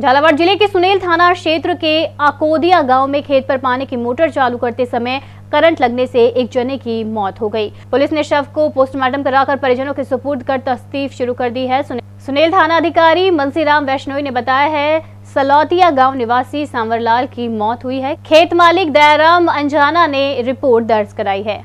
झालावाड़ जिले के सुनेल थाना क्षेत्र के आकोदिया गांव में खेत पर पानी की मोटर चालू करते समय करंट लगने से एक जने की मौत हो गई पुलिस ने शव को पोस्टमार्टम कराकर परिजनों के सुपुर्द कर तस्तीफ शुरू कर दी है सुनील थाना अधिकारी राम वैष्णोई ने बताया है सलौतिया गांव निवासी सांवरलाल की मौत हुई है खेत मालिक दयाराम अंजाना ने रिपोर्ट दर्ज कराई है